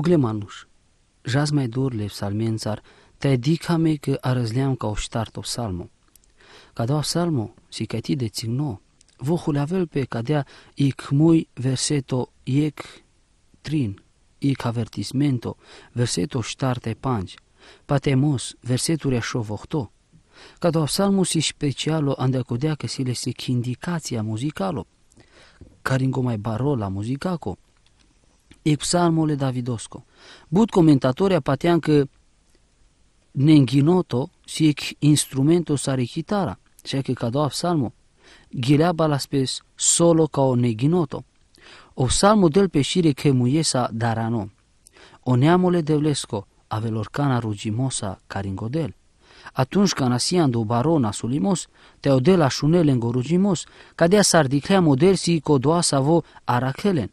Google manuš. Jaz mai durle sar te dica me că arăzleam ca o o psalmo. Ca doa psalmo, si ca ti de țigno, vohul avel pe cadea i cmui verseto iec trin, ic avertismento, verseto ștarte panci, patemos, versetul eșovohto, ca doa psalmo si specialo andecodea că le se indicația muzicalo, caringo mai barola muzicaco, e psalmole Davidosco. But comentatori apatean că înghinoto si e instrumento sare chitara, cea că doua psalmo, ghileaba la spes solo ca o neghinoto. O psalmo del peșire că muiesa darano. O neamule devlesco, cana rugimosa caringodel. Atunci când asiando barona sulimos, odela șunele în gorugimos, cadea sardiclea model si codoa savo arachelen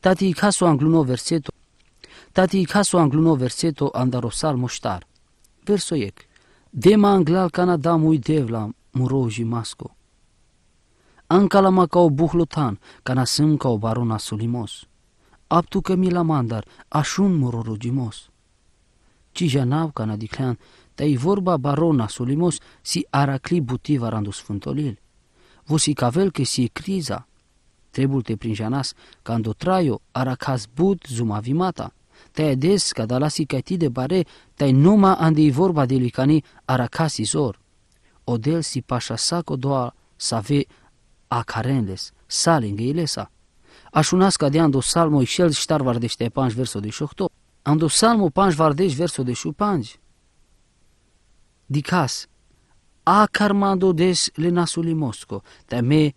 тати касу англуно версето тати касу англуно версето андаросар муштар версо ек дема англал кана дамуи девла муроужи маско анкаламакао бухлутан кана сымкао бару насулимос абтука миламандар ашун муророҷимос чижа нав кана диклян таи ворба баро насулимос си аракли бутӣ варандусфунтолил воси кавел ке си криза trebulte prin janas, cando traio, zuma zumavimata. Te des, ca dalasi caiti de bare, te numa ande i vorba de lui cani aracasi zor. Odel si saco doa ve acarenles, salinge ilesa. ca de ando salmo șel ștar vardește panj verso de șohto. Ando salmo panj vardeș verso de panj. Dicas, a carmando des le nasul mosco, te me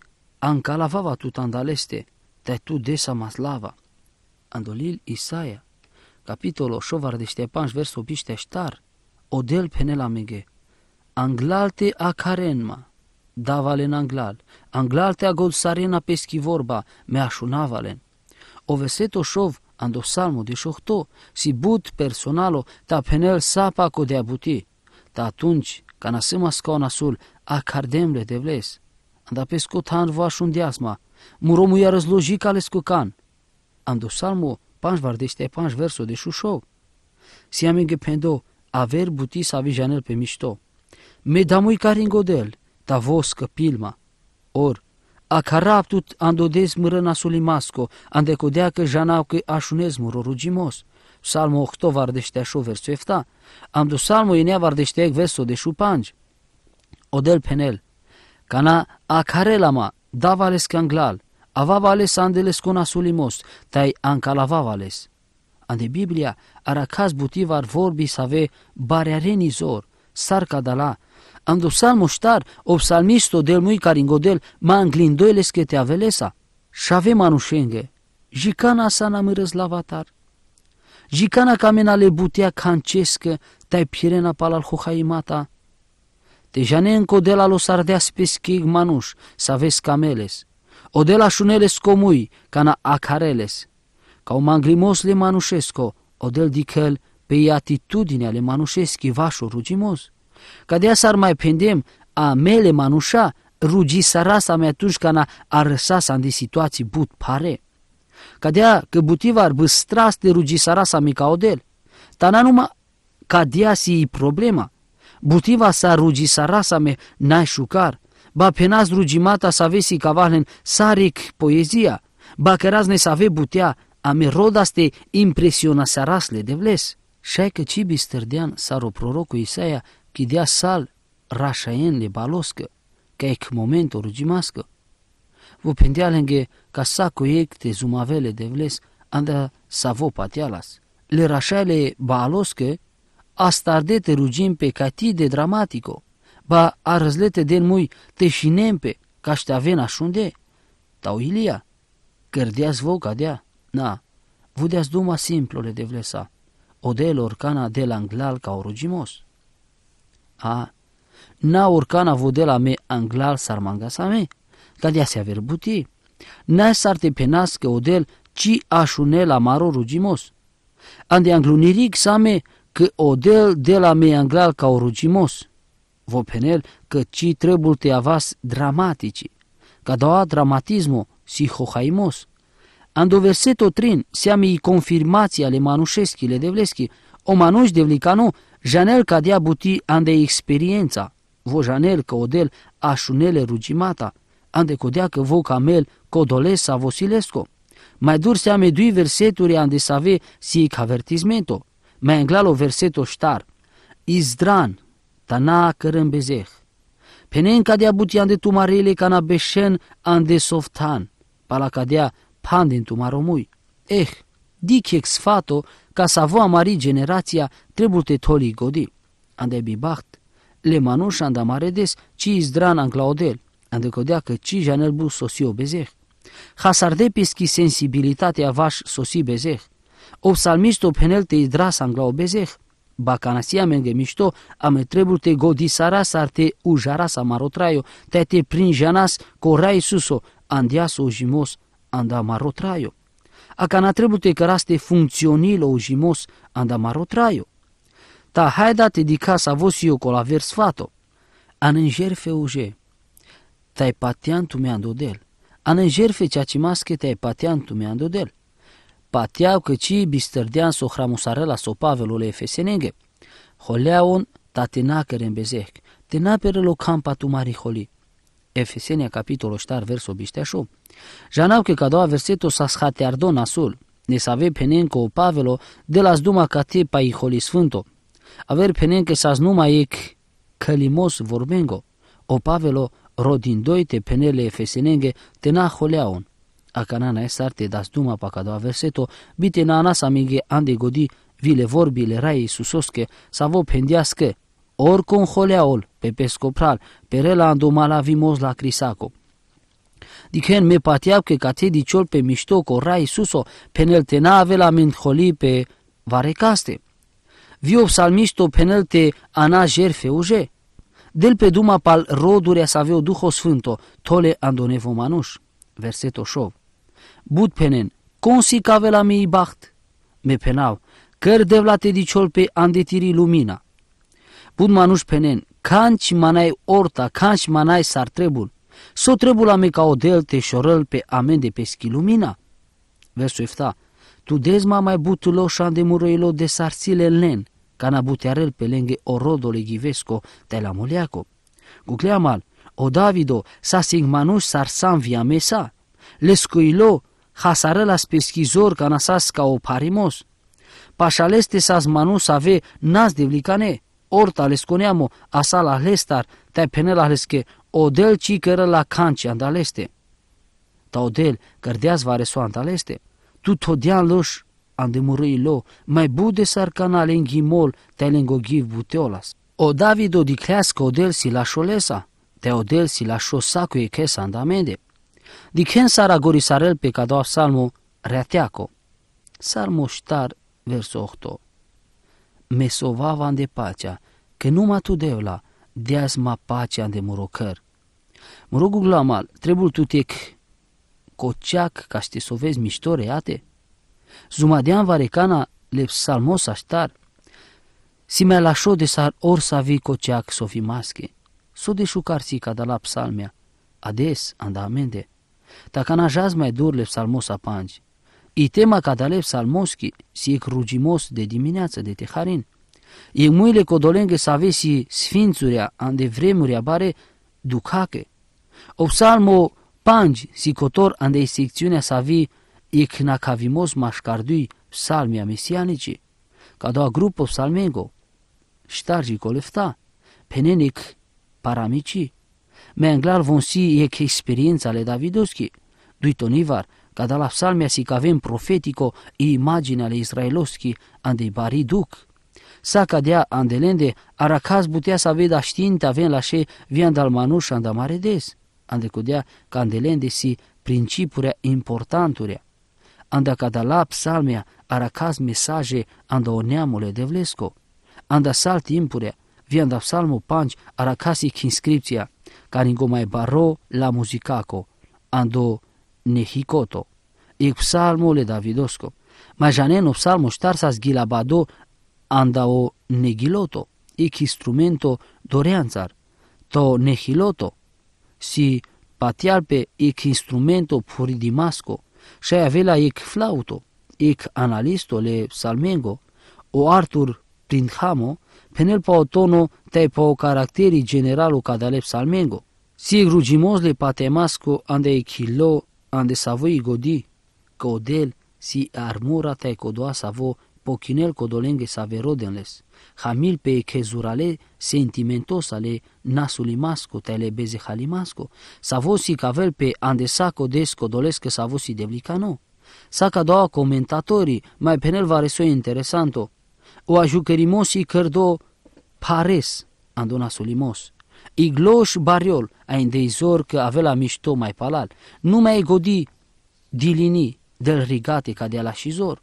tu tandaleste, te tu desa maslava, Andolil Isaia, capitolo șovar de ștepanș vers obiște ștar, odel penela mege. Anglalte a carenma, davalen anglal, anglalte a god sarena peschi vorba, meașunavalen. O veseto șov, ando salmo de șohto, si but personalo, ta penel sapa co de abuti. Ta atunci, ca nasema scaonasul, a cardemle de vles. даписку тан вашун диасма муро муярыз ложикалеску кан анду салму панҷ вардиштаи панҷ версо дешушо сиамиги пендо авер бути сави жанел пемишто медамуи каринго дел да воск пилма ор акараптут андодез мыры насули маско андеко деаке жанавки ашунез муро руҷимос салму охто вардиштаяшо версо ефта анду салму инеа вардиштаяк версо дешу панҷ одел пенел Kana akharelama davales kanglal, avavales andeles konasulimos, tai ankalavavales. Ande Biblia arakas butivar vorbi save barareni zor, sarkadala, ando salmoshtar o psalmisto del mui karingodel ma anglindoeles ke te avelesa, shave manushenge, jikana sana mırız lavatar. Jicana kamena le butea kançescă tai pirena palal hohaimata, te Tejanenco de la los ardeas pesquig manus, saves cameles. O de la șuneles comui, cana acareles. Ca un mangrimos le manușesco, o del dicăl pe atitudinea le manușeschi vașo rugimos. Ca de asar ar mai pendem a mele manușa, rugi sarasa mea atunci cana arăsasa sa de situații but pare. Ca de că butivar ar băstras de rugi sarasa mica odel. ta numai ca dea si problema butiva sa rugi sarasa me nai shukar, ba penaz rugi mata sa vesi kavalen sarik poezia, ba keraz ne sa ve butia, ame rodaste impresiona rasle de vles. Shai că cibi stărdean saru prorocul Isaia, chidea sal rașaien le baloscă, ca ec moment o rugimască. Vă pendea lângă ca sa cu te zumavele de vles, anda sa vă patialas. Le rașaile baloske astardete cati de dramatico, ba arăzlete den mui șinem pe caște aven așunde, Tau Ilia, cărdeaz voca dea, na, vudeaz duma simplole de vlesa, odel orcana de la anglal ca rugimos. A, na orcana vodela me anglal sarmanga sa me, ca dea se buti, na s-ar te penască odel ci la maro rugimos. Ande angluniric me, că odel de la anglal ca o Vă penel că ci trebuie te avas dramatici, ca doa dramatismo si hohaimos. Ando verseto trin seami confirmația ale manușeschi le devleschi, o manuș devlicano, janel ca dea buti ande experiența, vo janel că odel așunele rugimata, ande codea că vo camel codolesa vosilesco. Mai dur seame dui verseturi ande save si cavertismento, Me englalo verseto shtar, Izdran, tana kërëmbezeh, penen de buti de tumarele kana an ande softan, pala pan din tumaromui. Eh, dikjek sfato să vă amari generația trebuie te toli godi. Ande bibacht, le manush anda maredes ci izdran anglaodel, ande codea că ci janel bu sosi obezeh. Hasarde sensibilitatea vaș sosi bezeh. O psalmisto peneltei drasangla obezeh, Bacanasia menge mișto, ame te ujara sa marotraio, Te te prinjanas corai suso, andias ojimos, anda marotraio. Acana trebute căraste funcționilo jimos, anda marotraio. Ta haida te sa vosio cola versfato. Anenjer uje. tai patiantu mi andodel. cea ce masche tai patiantu mi del patiau că ci bisterdean so hramusare la so pavelul efesenenge. Holeaun tatina kerembezec, tina perelo campa tu holi. Efesenia capitolul ștar verso bișteașu. Janau că versetul s-a schate ardo nasul. ne sa penen că o pavelo de la zduma cate pa iholi sfânto. Aver penen că s sa znuma ec călimos vorbengo, o pavelo rodindoite penele efesenenge tena holeaun akanana e sarte das duma pa kadua verseto bite na anas amige ande godi vile vorbile rai susoske vo pendiaske oricum holeaol pe pescopral perela andomala vimos la crisaco. Dicen me patiab că cate diciol pe mișto rai Iisuso penel te nave la mentholi pe varecaste. Vio psalmisto penel te ana jerfe uge. Del pe duma pal rodurea să veo Duho Sfânto, tole andone vomanuș. Versetul șov bud penen, consi cavela mi bacht, me penav, căr devlate diciol pe andetiri lumina. Bud manuș penen, canci manai orta, canci manai sar trebul, so trebul ame ca o delte șorăl pe amen de peschi lumina. Versul efta, tu ma mai butulo șande muroilo de sarsile len, ca na butearel pe lenge rodole ghivesco te la muleaco. Gucleamal, o Davido, sa singmanuș sarsan via mesa, lescuilo, ca հասարել ասպեսքի զոր կանասաս ve Պաշալես տեսած մանուս ավե նած դևլիկանե, օր la lestar, te pene la lesche, o odel ci cără la canci andaleste. Ta odel, cărdeaz vare so andaleste. Tu todian loș andemurâi lo, mai bude sar canale în ghimol, te lengogiv buteolas. O David o diclească odel si la șolesa, te odel si la șosa cu e andamende gori sarel pe cadoa salmo reateaco. Salmo ștar, verso 8. Me sovavan de pacea, că numai tu devla, deasma ma pacea de murocăr. Mă rog glamal, trebuie tu tec coceac ca să te sovezi mișto reate? Zumadean varecana le psalmos aștar, si mai lașo de sar or să vii coceac sovi masche, so de ca de la psalmea, ades andamende, такана жазмай дур леб салмоса панҷ итема кадалеб салмоски сиек руҷимос дедиминаца дети харин екмуиле кодоленге сависи сфинцуря анде времуря баре дукаке обсалмо панҷ сикотор анде секциюня сави екнакавимос машкардуи псалмия месианичи кадоа группо псалмего штарҷи колефта пененек парамичи mais englal von si că experiența le Davidovski. Dui tonivar, de la psalmia si avem profetico i imagine ale israelovski ande bari duc. Sa cadea andelende, aracaz butea să veda știinte avem la șe vian dal manuș anda mare des. Ande codea candelende si principurea importanturea. Anda cada la psalmia aracaz mesaje anda o neamule de vlesco. Anda sal timpurea, vian da psalmul panci aracasic inscripția Κανηγόμα εμπαρό λαμουζικάκο, αντο νεχικότο. Η ψάλμο λε Δαβιδόσκο. Μα ζανένο ψάλμο τάρσα γκυλαμπαντό αντα ο νεγιλότο, η ιστρούμέντο δωρεάντσαρ, το νεχιλότο. Si patialpe ec instrumento puridimasco, și ai avea ec flauto, ec analisto le salmengo, o Arthur Prindhamo, Penel paotono tai o caracteri generalu cadalep salmengo. Si rugimos le patemasco ande e kilo ande savoi godi, codel si armura tai codoa savo pochinel codolenge saverodenles. Hamil pe chezurale sentimentos ale nasulimasco tai le beze halimasco, savo si cavel pe ande andesaco descodolesque savo si devlicano. Saca doa comentatorii, mai penel vareso interesanto, o ο i cărdo pares, ο λιμός. I gloș bariol, a izor că avea la mișto mai palal, nu mai godi dilini del rigate ca de la șizor.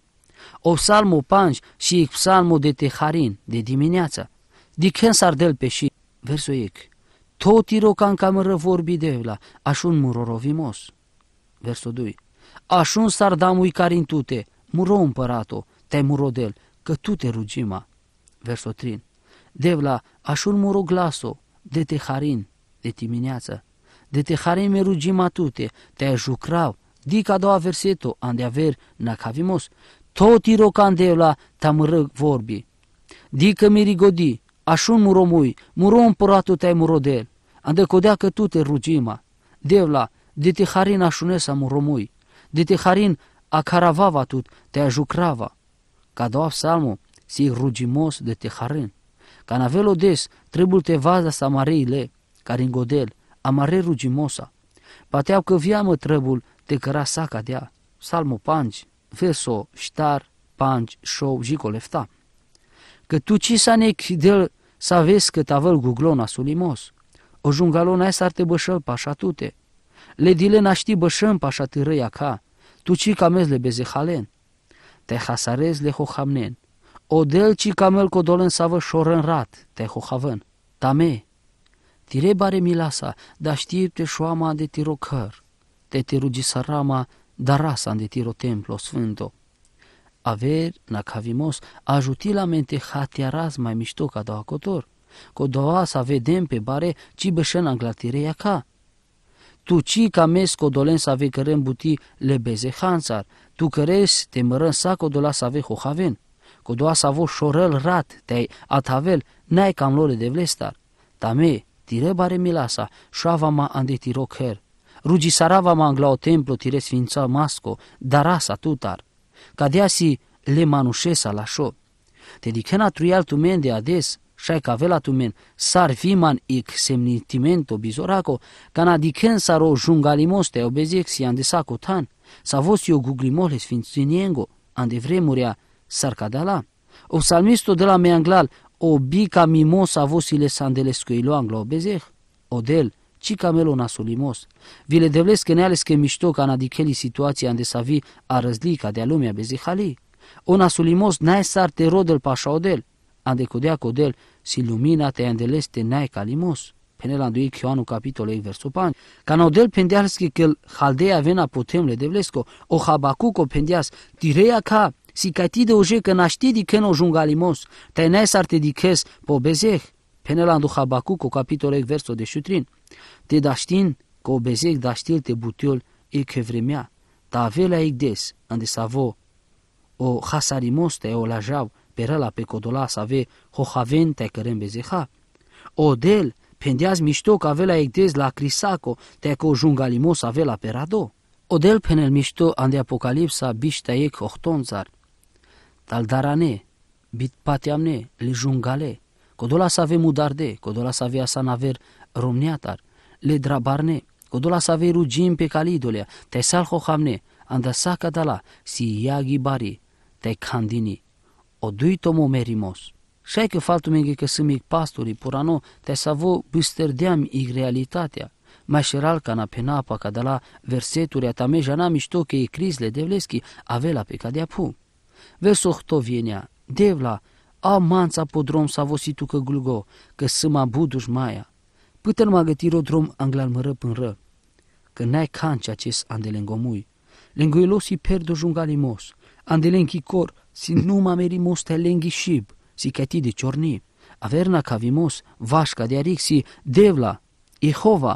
O psalmo panj și psalmo de teharin de dimineața. De când s-ar del pe și versul ec. Tot irocan cameră vorbi de la, așun murorovimos. Versul 2. Așun s-ar damui carintute, muro împărato, te murodel, că tu te rugima. Verso 3. Devla, așul muru glaso, de te harin, de dimineață, de te harin me rugima tute, te ajucrau. dica doua verseto, de aver, nacavimos, tot irocan devla, tamărăg vorbi. Dică rigodi, așun romui, mă rog împăratul te-ai muro de el, ande codea că tu te rugima. Devla, de te harin așunesa mă romui. de te harin a caravava tut, te ajucrava. Cada psalmul, si rugimos de teharen. Canavelo des trebuie te vaza în godel amare rugimosa. Pateau că viamă trebuie te căra saca dea. Salmo 5, veso, ștar, 5, show, jicolefta. Că tu ci să ne del să vezi că tavăl guglona sulimos. O jungalona e s-ar te bășăl pașa tute. Le dile știi bășăm pașa tărăia ca, tu ci camez le bezehalen te-ai Tehasarez lehohamnen. o ci camel codolen savă șorân rat, hohavân. Tame. Tire bare milasa, da știi te șoama de tirocăr. Te tirugi sarama, rasa de tiro templo sfânto. Aver, cavimos, ajuti la mente ras mai mișto ca doa cotor. Codoa să vedem pe bare ci bășen anglatirea ca tu ci cames codolen să avei cărem buti le beze hanțar, tu căres te mărân sa codola să avei hohaven, codoa să avo șorăl rat, te-ai atavel, n-ai cam lore de vlestar. Tame, tire bare milasa, șava ma ande tiroc her, rugi sarava ma anglau templu tire sfința masco, darasa tutar, cadeasi le manușesa la șo. Te dicena truial tu mende ades, vela șaicavela sar viman ik semnitimento kana diken saro jungalimoste obeziexi andesaco tan, savosio guglimole sfinținiengo, sar kadala O salmisto de la meanglal, o bica mimos sandelesko ilo anglo obezeh, odel, ci melona solimos. Vi le devles că neales că mișto nadicheli situația ande savi a răzlica de-a lumea bezihali. Ona n nae sar te rodel pașa odel, andecodea codel si lumina te andeleste nai calimos. Penel andui Ioanu capitolei versul 5. Canodel pendealski că haldea vena potemle de vlesco, o habacuco pendeas, direa ca, si de oje că n di că no jungalimos, te nai sarte di căs po bezeh. Penel andu habacuco capitolei versul de șutrin. Te daștin, că o bezeh daștil te butiol e că vremea, ta avelea des, unde savo, o hasarimos te o lajau, perăla pe codola să ave hohavente cărem bezeha. Odel, pendeaz mișto că avea la egdez la crisaco, te că o jungalimo să avea la perado. Odel penel mișto an de apocalipsa biștaiec ohtonzar. darane, bit pateamne, le jungale, codola să ave mudarde, codola să avea sanaver romniatar, le drabarne, codola să avea rugim pe calidolea, te sal hohamne, andasa cadala, si iagi bari, te candini, o dui tomo merimos. Shai că faltu mengi că sunt mic pasturi, purano, te savo bisterdeam i realitatea. Mai șeral ca na pe napa, ca de la versetul a tameja n-am mișto că e crizle de vleschi, ave la pe ca de apu. Verso hto vienea, devla, a manța po drum sa tu că glugo, că sunt ma buduș maia. Pâtăl m-a gătit o drum anglal mără pân ră, că n-ai cancea ce-s andelengomui. Lengoilosi perdo jungalimos, andelengi cor, си нумамери мустеленги шиб си кетиди чорни аверна кавимос вашкадярик си девла ихова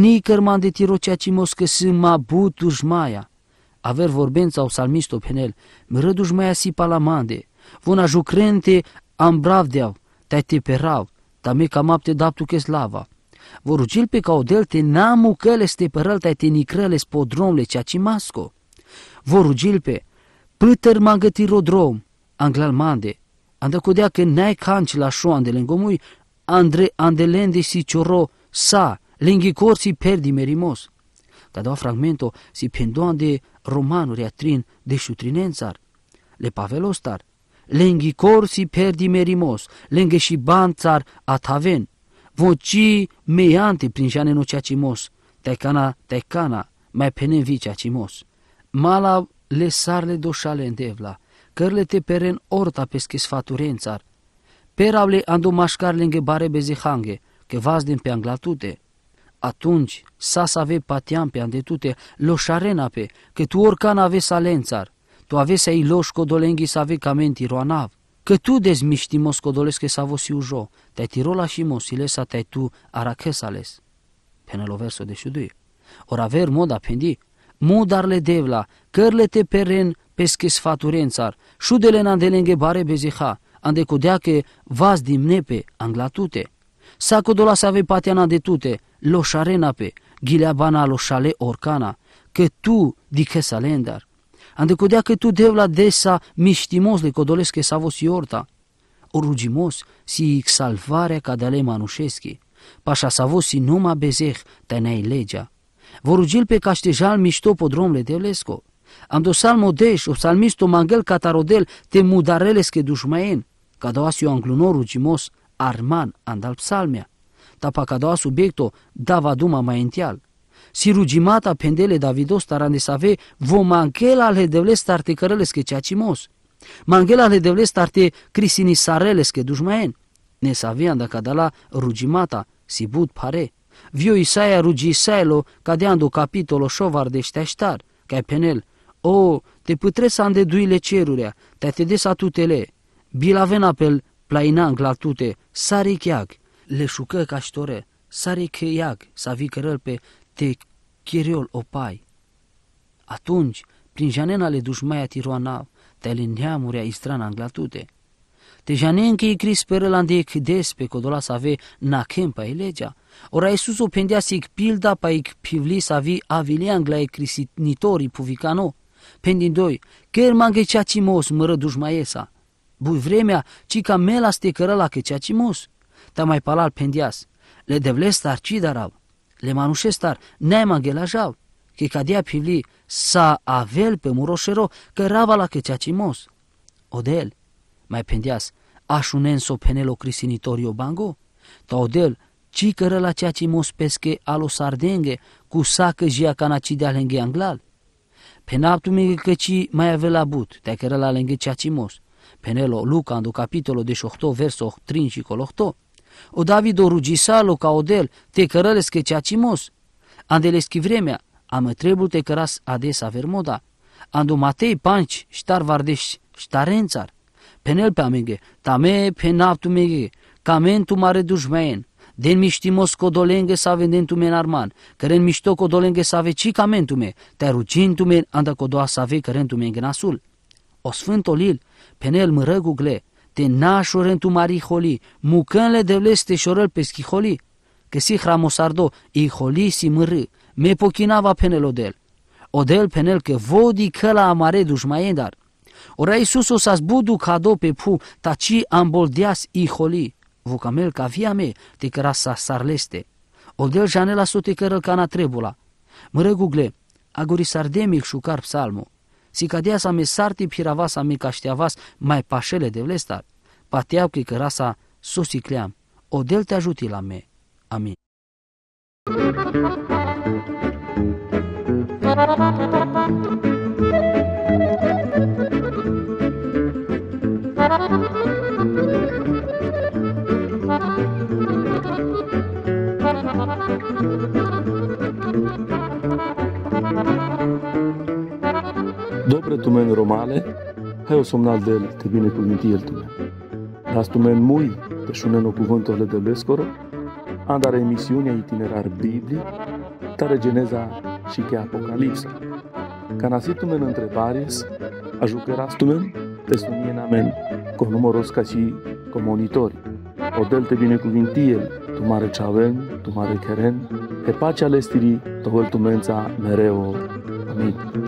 никărmanди tirocecimos că si të zhmaja. aver vorbența o salmisto penel rëdu zhmaja si palamande vona jucrente ambravdeav tai te perav kamap camapte daptu kës slava vor ucil pe caudel te namu căles te părăl tai te qa podromle masko. vor ucil pe Püter mangëti rodrom, anglalmande, anda că n nai canci la shoande lengomui, andre andelende si cioro sa, lenghi corsi perdi merimos. Cada fragmento si de romanuri atrin de șutrinențar, le pavelostar, lenghi corsi perdi merimos, lenghe și banțar ataven, voci meiante prin jane no ceacimos, tecana, tecana, mai penen vicea cimos. Mala lesarle doșale îndevla, te peren orta pesche sfaturențar, perable andu mașcarle îngebare bezihange, că vas din pe anglatute. Atunci, sa să ave patiam pe andetute, loșarena pe, că tu orcan ave salențar, tu ave să-i loș codolenghi să ave camenti roanav, că tu dezmiști codolesc că savo si ujo, te-ai tirola și mosile sa te-ai tu araches ales. Penelo verso de șudui. Ora ver moda pendi, mudarle devla, te peren peske sfaturențar, șudele în andelenge bare beziha, ande codeache vaz dimnepe anglatute. Saco dola ave patiana de tute, loșarenape, ghileabana loșale orcana, că tu dică salendar. Ande codeache tu devla desa miștimos le codolesche savos iorta, rugimos si de cadale manușeschi, pașa savos si numa bezeh tenei legea Voruđil pe caștejal mișto podromle de lesco. Am do o deš, o salmisto mangel catarodel, te că dușmaen, kada asio anglunor gimos, arman, andal psalmea. Tapa doa subiecto, dava duma mai ential. Si rugimata pendele Davidos tarande save, vo mangel ale devles tarte cea cimos. Mangel ale devles tarte crisini că dușmaen. Ne savian da cadala rugimata, si bud pare. Viu Isaia de andu capitolo șovar de șteaștar, ca penel. O, te putre să îndeduile cerurea, te atedes atutele. ven apel plaina glatute, sari chiag, le șucă ca ștore, sari chiag, să vi cărăl pe te chiriol opai. Atunci, prin janena le dușmaia tiroana, te le neamurea istrana în glatute, te Dejanenke ikri des despe kodola save kem pa ileja. Ora Isuso pendiasik pilda pa ik pivli savi aviliangla nitori puvikano. doi, ker mange chachimos mără dușmaiesa. Bui vremea, ci ca mela ste cărăla că chachimos. Ta mai palal pendias. Le devlestar darav. Le manușestar, jav. Că cadea pivli sa avel pe muroșero că rava la că chachimos. Odel, mai pendeas, așunenso penelo crisinitorio bango? Taudel, ci la ceea ce mos pesche alo sardenge, cu sacă jia canaci de alenghe anglal. Penaptu mi că ci mai avea la but, te cără la alenge ceea ce mos. Penelo, Luca, în capitolul de șohto, verso 3 și colohto. O David o rugisalo ca odel, te cărălesc că ceea ce mos. Andeleschi vremea, am trebuie te căras ades vermoda? Andu Matei Panci, ștar vardești, ștarențar. Փենել պամեգե, տամե փենավ դու մեգե, կամեն դու մարե դուժմեն։ Դեն միշտի մոսկոդոլեն գեսավեն դու մեն արման, գրեն միշտո կոդոլեն գեսավե չի կամեն դու մե, տերուջին դու մեն անդա կոդոասավե գրեն դու մեն գնասուլ։ Օսվեն տոլիլ, փենել մրը գուգլե, դեն նա շորեն դու մարի խոլի, մուկան լե դևլես տե շորել պեսկի խոլի։ Կսի խրամոսարդո ի խոլի սի մրը, մե պոկինավ ափենելոդել։ Օդել փենել կը ոդի քլա ամարե դուժմայեն դար։ Ora o sas budu kado pe pu, taci amboldias i holi. Vucamel me, te căra sa sarleste. del janela so te cărăl cana trebula. Mără gugle, agori sardemic șucar si cadea sa me sarti piravas sa me cașteavas mai pașele de vlestar. Pateau că căra sa o del te ajuti la me. Amin. Thank you. Dobre tu men romale, o somnal del te binecuvânti el tumen. Las tu men mui, te șunen o cuvântele de lescoro, andare emisiunea itinerar biblii, tare geneza și che apocalipsa. Ca tu men întrebaris, ajucăras tu men, te sunie amen cu numeros ca și comunitori. o delte binecuvânti el, tu mare avem, tu mare cheren, pe pacea lestirii, tovel tumența mereu. Amin.